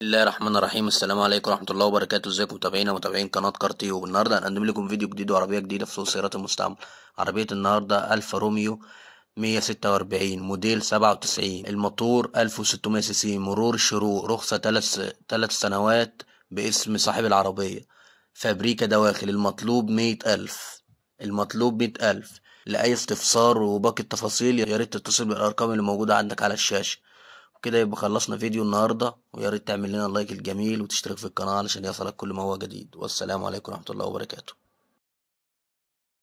بسم الله الرحمن الرحيم السلام عليكم ورحمه الله وبركاته ازيكم متابعينا متابعين قناه كارتيو والنهارده هنقدم لكم فيديو جديد وعربيه جديده في سوق السيارات المستعمله عربيه النهارده الفا روميو 146 موديل 97 الموتور 1600 سي سي مرور شروق رخصه 3 3 سنوات باسم صاحب العربيه فابريكا دواخل المطلوب 100000 المطلوب 100000 لاي استفسار وباقي التفاصيل يا ريت تتصل بالارقام اللي موجوده عندك على الشاشه كده يبقى خلصنا فيديو النهارده وياريت تعمل لنا اللايك الجميل وتشترك في القناه علشان يصلك كل ما هو جديد والسلام عليكم ورحمه الله وبركاته